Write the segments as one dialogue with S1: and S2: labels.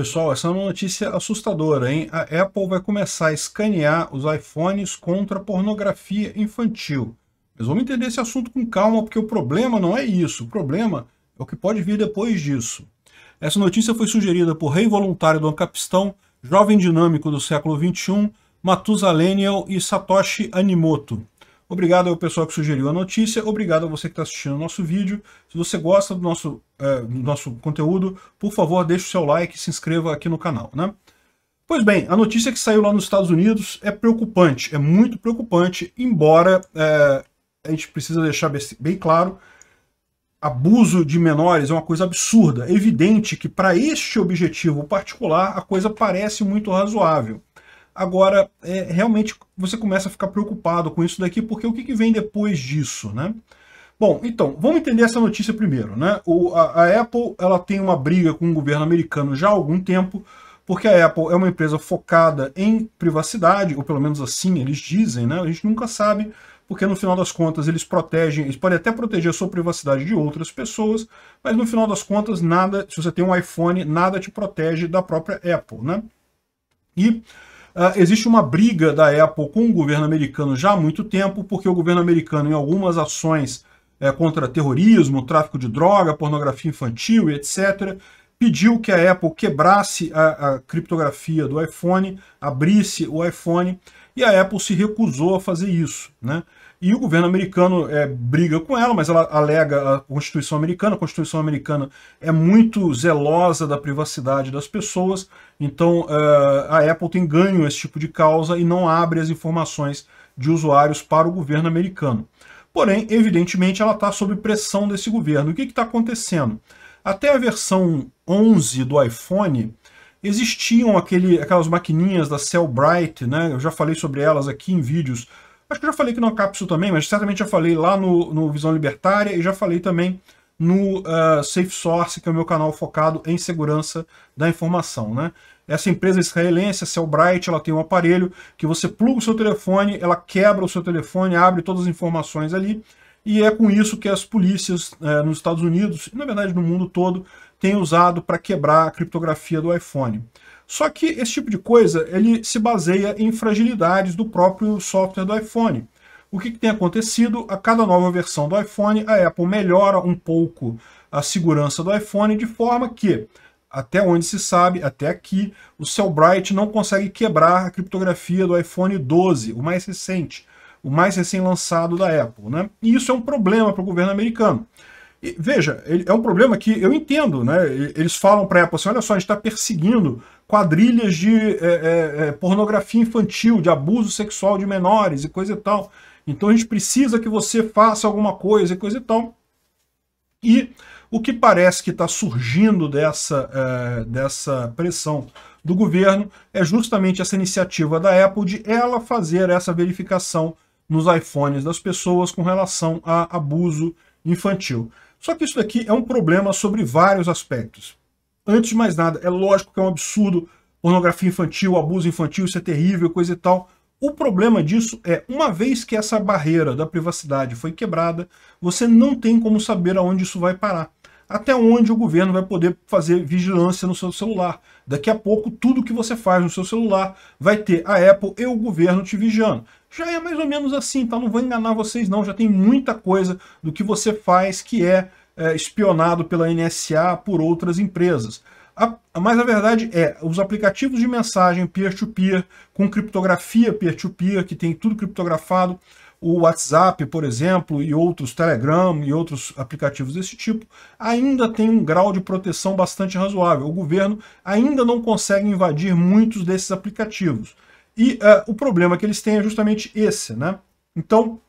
S1: Pessoal, essa é uma notícia assustadora, hein? A Apple vai começar a escanear os iPhones contra pornografia infantil. Mas vamos entender esse assunto com calma, porque o problema não é isso. O problema é o que pode vir depois disso. Essa notícia foi sugerida por rei voluntário do Ancapistão, jovem dinâmico do século XXI, Leniel e Satoshi Animoto. Obrigado ao pessoal que sugeriu a notícia, obrigado a você que está assistindo o nosso vídeo. Se você gosta do nosso, é, do nosso conteúdo, por favor, deixe o seu like e se inscreva aqui no canal. Né? Pois bem, a notícia que saiu lá nos Estados Unidos é preocupante, é muito preocupante, embora é, a gente precisa deixar bem claro, abuso de menores é uma coisa absurda. É evidente que para este objetivo particular a coisa parece muito razoável. Agora, é, realmente você começa a ficar preocupado com isso daqui, porque o que, que vem depois disso, né? Bom, então, vamos entender essa notícia primeiro, né? O, a, a, Apple, ela tem uma briga com o governo americano já há algum tempo, porque a Apple é uma empresa focada em privacidade, ou pelo menos assim eles dizem, né? A gente nunca sabe, porque no final das contas eles protegem, eles podem até proteger a sua privacidade de outras pessoas, mas no final das contas nada, se você tem um iPhone, nada te protege da própria Apple, né? E ah, existe uma briga da Apple com o governo americano já há muito tempo, porque o governo americano, em algumas ações é, contra terrorismo, tráfico de droga, pornografia infantil, etc., pediu que a Apple quebrasse a, a, criptografia do iPhone, abrisse o iPhone, e a Apple se recusou a fazer isso. Né? E o governo americano é, briga com ela, mas ela alega a Constituição americana. A Constituição americana é muito zelosa da privacidade das pessoas, então uh, a Apple tem ganho esse tipo de causa e não abre as informações de usuários para o governo americano. Porém, evidentemente, ela está sob pressão desse governo. O que está acontecendo? Até a versão 11 do iPhone, existiam aquele, aquelas maquininhas da Cellbrite, né? eu já falei sobre elas aqui em vídeos Acho que eu já falei que no Capsule também, mas certamente já falei lá no, no Visão Libertária e já falei também no uh, Safe Source, que é o meu canal focado em segurança da informação. Né? Essa empresa israelense, a Cellbrite, ela tem um aparelho que você pluga o seu telefone, ela quebra o seu telefone, abre todas as informações ali, e é com isso que as polícias eh, nos Estados Unidos, e na verdade no mundo todo, têm usado para quebrar a criptografia do iPhone. Só que esse tipo de coisa ele se baseia em fragilidades do próprio software do iPhone. O que, que tem acontecido? A cada nova versão do iPhone, a Apple melhora um pouco a segurança do iPhone de forma que até onde se sabe, até aqui, o Cellbrite não consegue quebrar a criptografia do iPhone 12, o mais recente, o mais recém-lançado da Apple. Né? E isso é um problema para o governo americano, veja, é um problema que eu entendo, né? Eles falam para a Apple assim, olha só, a gente está perseguindo quadrilhas de é, é, é, pornografia infantil, de abuso sexual de menores e coisa e tal. Então a gente precisa que você faça alguma coisa e coisa e tal. E o que parece que está surgindo dessa, é, dessa pressão do governo é justamente essa iniciativa da Apple de ela fazer essa verificação nos iPhones das pessoas com relação a abuso infantil. Só que isso daqui é um problema sobre vários aspectos. Antes de mais nada, é lógico que é um absurdo pornografia infantil, abuso infantil, isso é terrível, coisa e tal. O problema disso é, uma vez que essa barreira da privacidade foi quebrada, você não tem como saber aonde isso vai parar até onde o governo vai poder fazer vigilância no seu celular. Daqui a pouco, tudo que você faz no seu celular vai ter a Apple e o governo te vigiando. Já é mais ou menos assim, tá? Não vou enganar vocês não, já tem muita coisa do que você faz que é, é espionado pela NSA por outras empresas. A, mas a verdade é, os aplicativos de mensagem peer-to-peer, -peer, com criptografia peer-to-peer, -peer, que tem tudo criptografado, o WhatsApp, por exemplo, e outros Telegram e outros aplicativos desse tipo, ainda tem um grau de proteção bastante razoável. O governo ainda não consegue invadir muitos desses aplicativos. E uh, o problema que eles têm é justamente esse, né? Então,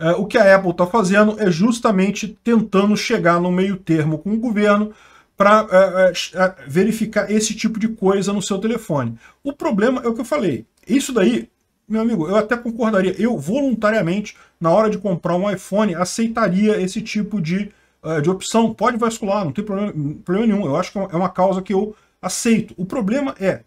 S1: uh, o que a Apple está fazendo é justamente tentando chegar no meio termo com o governo, para uh, é, uh, verificar esse tipo de coisa no seu telefone. O problema é o que eu falei. Isso daí meu amigo, eu até concordaria. Eu, voluntariamente, na hora de comprar um iPhone, aceitaria esse tipo de, uh, de opção. Pode vascular, não tem problema, problema nenhum. Eu acho que é uma causa que eu aceito. O problema é,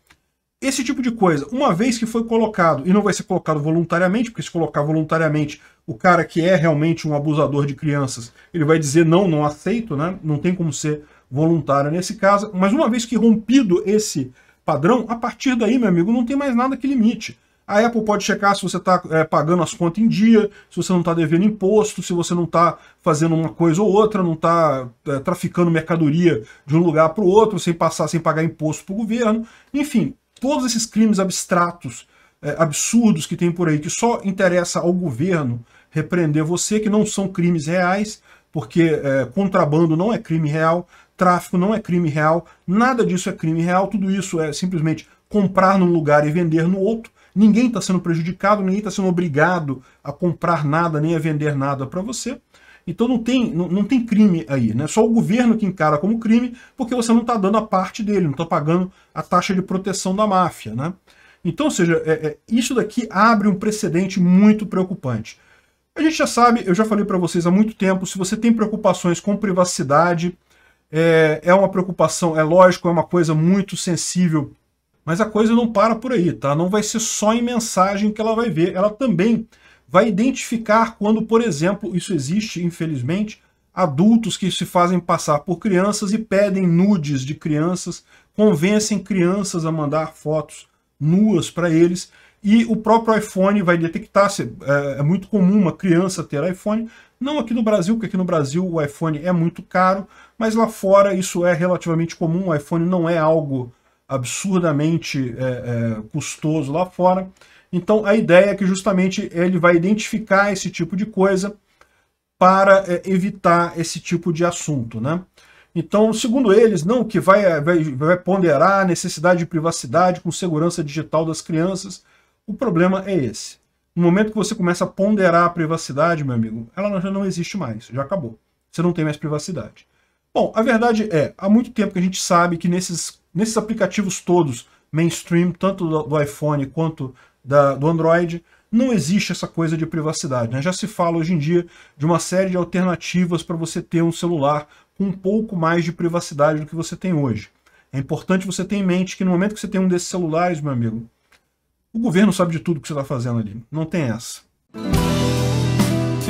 S1: esse tipo de coisa, uma vez que foi colocado, e não vai ser colocado voluntariamente, porque se colocar voluntariamente, o cara que é realmente um abusador de crianças, ele vai dizer não, não aceito, né? Não tem como ser voluntário nesse caso. Mas uma vez que rompido esse padrão, a partir daí, meu amigo, não tem mais nada que limite. A Apple pode checar se você está é, pagando as contas em dia, se você não está devendo imposto, se você não está fazendo uma coisa ou outra, não está é, traficando mercadoria de um lugar para o outro sem passar, sem pagar imposto para o governo. Enfim, todos esses crimes abstratos, é, absurdos que tem por aí, que só interessa ao governo repreender você, que não são crimes reais, porque é, contrabando não é crime real, tráfico não é crime real, nada disso é crime real, tudo isso é simplesmente comprar num lugar e vender no outro Ninguém está sendo prejudicado, ninguém está sendo obrigado a comprar nada, nem a vender nada para você. Então não tem, não, não, tem crime aí, né? Só o governo que encara como crime, porque você não está dando a parte dele, não está pagando a taxa de proteção da máfia, né? Então, ou seja, é, é, isso daqui abre um precedente muito preocupante. A gente já sabe, eu já falei para vocês há muito tempo, se você tem preocupações com privacidade, é, é uma preocupação, é lógico, é uma coisa muito sensível mas a coisa não para por aí, tá? Não vai ser só em mensagem que ela vai ver. Ela também vai identificar quando, por exemplo, isso existe, infelizmente, adultos que se fazem passar por crianças e pedem nudes de crianças, convencem crianças a mandar fotos nuas para eles. E o próprio iPhone vai detectar, se, é, é muito comum uma criança ter iPhone, não aqui no Brasil, porque aqui no Brasil o iPhone é muito caro, mas lá fora isso é relativamente comum, o iPhone não é algo absurdamente é, é, custoso lá fora. Então a ideia é que justamente ele vai identificar esse tipo de coisa para é, evitar esse tipo de assunto, né? Então, segundo eles, não, que vai, é, vai, vai ponderar a necessidade de privacidade com segurança digital das crianças. O problema é esse. No momento que você começa a ponderar a privacidade, meu amigo, ela já não existe mais, já acabou. Você não tem mais privacidade. Bom, a verdade é, há muito tempo que a gente sabe que nesses nesses aplicativos todos, mainstream, tanto do, do iPhone quanto da, do Android, não existe essa coisa de privacidade. Né? Já se fala hoje em dia de uma série de alternativas para você ter um celular com um pouco mais de privacidade do que você tem hoje. É importante você ter em mente que no momento que você tem um desses celulares, meu amigo, o governo sabe de tudo que você está fazendo ali. Não tem essa.